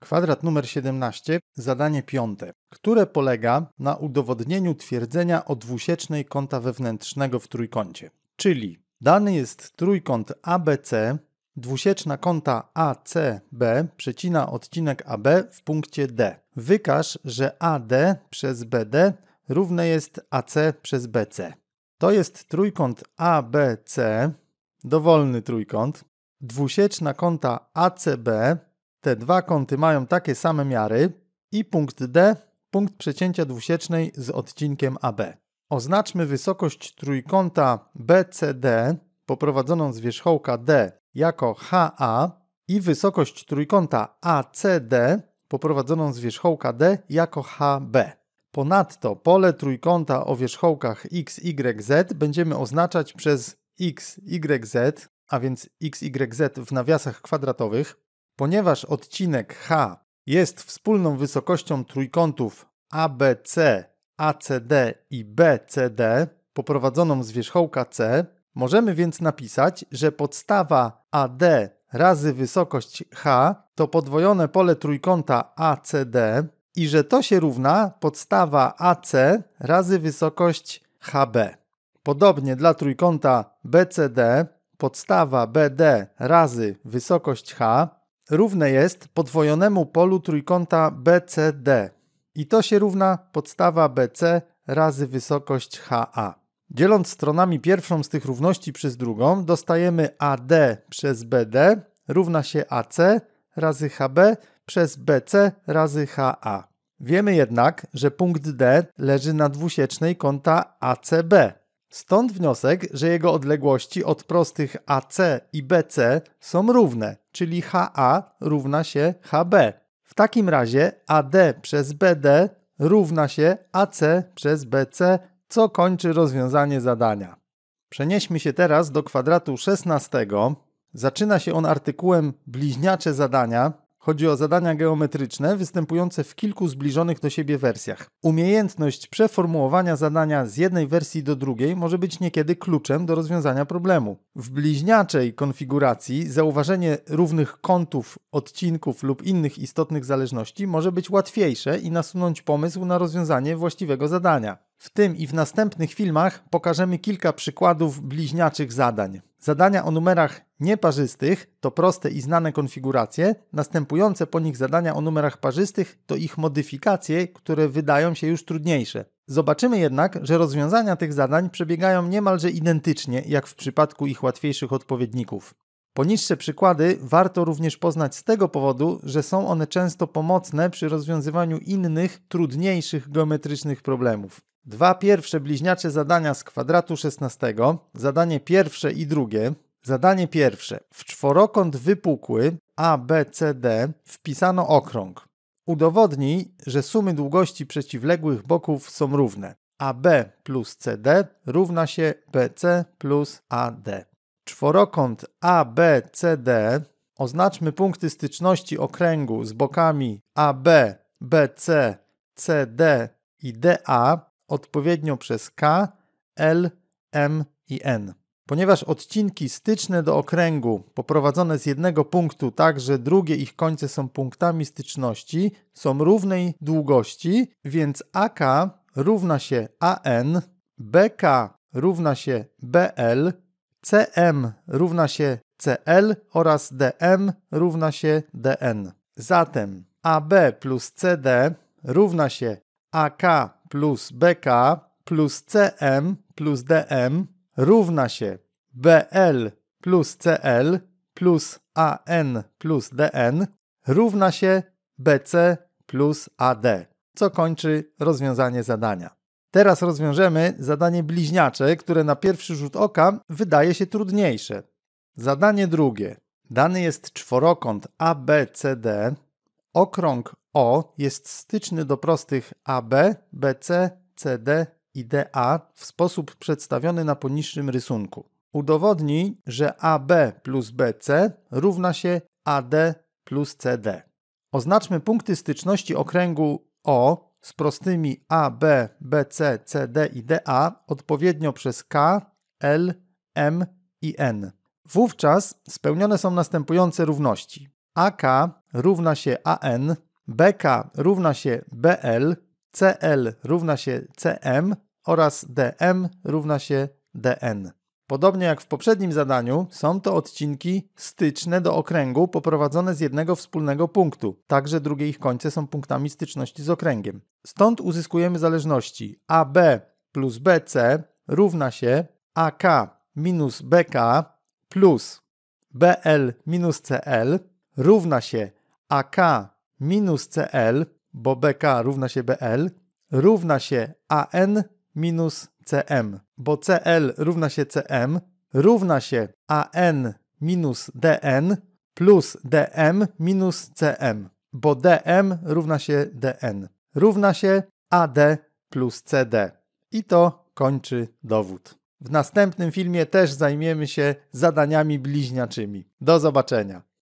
Kwadrat numer 17, zadanie piąte, które polega na udowodnieniu twierdzenia o dwusiecznej kąta wewnętrznego w trójkącie. Czyli dany jest trójkąt ABC, dwusieczna kąta ACB przecina odcinek AB w punkcie D. Wykaż, że AD przez BD równe jest AC przez BC. To jest trójkąt ABC, dowolny trójkąt. Dwusieczna kąta ACB te dwa kąty mają takie same miary i punkt D, punkt przecięcia dwusiecznej z odcinkiem AB. Oznaczmy wysokość trójkąta BCD poprowadzoną z wierzchołka D jako HA i wysokość trójkąta ACD poprowadzoną z wierzchołka D jako HB. Ponadto pole trójkąta o wierzchołkach x, y, z będziemy oznaczać przez x, y, z, a więc x, y, z w nawiasach kwadratowych, Ponieważ odcinek H jest wspólną wysokością trójkątów ABC, ACD i BCD, poprowadzoną z wierzchołka C, możemy więc napisać, że podstawa AD razy wysokość H to podwojone pole trójkąta ACD i że to się równa podstawa AC razy wysokość HB. Podobnie dla trójkąta BCD podstawa BD razy wysokość H równe jest podwojonemu polu trójkąta BCD i to się równa podstawa BC razy wysokość HA. Dzieląc stronami pierwszą z tych równości przez drugą, dostajemy AD przez BD równa się AC razy HB przez BC razy HA. Wiemy jednak, że punkt D leży na dwusiecznej kąta ACB, Stąd wniosek, że jego odległości od prostych AC i BC są równe, czyli HA równa się HB. W takim razie AD przez BD równa się AC przez BC, co kończy rozwiązanie zadania. Przenieśmy się teraz do kwadratu szesnastego. Zaczyna się on artykułem bliźniacze zadania, Chodzi o zadania geometryczne występujące w kilku zbliżonych do siebie wersjach. Umiejętność przeformułowania zadania z jednej wersji do drugiej może być niekiedy kluczem do rozwiązania problemu. W bliźniaczej konfiguracji zauważenie równych kątów, odcinków lub innych istotnych zależności może być łatwiejsze i nasunąć pomysł na rozwiązanie właściwego zadania. W tym i w następnych filmach pokażemy kilka przykładów bliźniaczych zadań. Zadania o numerach nieparzystych to proste i znane konfiguracje, następujące po nich zadania o numerach parzystych to ich modyfikacje, które wydają się już trudniejsze. Zobaczymy jednak, że rozwiązania tych zadań przebiegają niemalże identycznie jak w przypadku ich łatwiejszych odpowiedników. Poniższe przykłady warto również poznać z tego powodu, że są one często pomocne przy rozwiązywaniu innych, trudniejszych geometrycznych problemów dwa pierwsze bliźniacze zadania z kwadratu 16, zadanie pierwsze i drugie. Zadanie pierwsze. W czworokąt wypukły ABCD wpisano okrąg. Udowodnij, że sumy długości przeciwległych boków są równe. AB plus CD równa się BC plus AD. Czworokąt ABCD oznaczmy punkty styczności okręgu z bokami AB, BC, CD i DA odpowiednio przez K, L, M i N. Ponieważ odcinki styczne do okręgu poprowadzone z jednego punktu, tak że drugie ich końce są punktami styczności, są równej długości, więc AK równa się AN, BK równa się BL, CM równa się CL oraz DM równa się DN. Zatem AB plus CD równa się AK plus BK plus CM plus DM równa się BL plus CL plus AN plus DN równa się BC plus AD, co kończy rozwiązanie zadania. Teraz rozwiążemy zadanie bliźniacze, które na pierwszy rzut oka wydaje się trudniejsze. Zadanie drugie. Dany jest czworokąt ABCD, okrąg o jest styczny do prostych AB, BC, CD i DA w sposób przedstawiony na poniższym rysunku. Udowodnij, że AB plus BC równa się AD plus CD. Oznaczmy punkty styczności okręgu O z prostymi AB, BC, CD i DA odpowiednio przez K, L, M i N. Wówczas spełnione są następujące równości. AK równa się AN, BK równa się BL, CL równa się CM oraz DM równa się DN. Podobnie jak w poprzednim zadaniu, są to odcinki styczne do okręgu poprowadzone z jednego wspólnego punktu, także drugie ich końce są punktami styczności z okręgiem. Stąd uzyskujemy zależności AB plus BC równa się AK minus BK plus BL minus CL równa się AK minus CL, bo BK równa się BL, równa się AN minus CM, bo CL równa się CM, równa się AN minus DN plus DM minus CM, bo DM równa się DN, równa się AD plus CD. I to kończy dowód. W następnym filmie też zajmiemy się zadaniami bliźniaczymi. Do zobaczenia.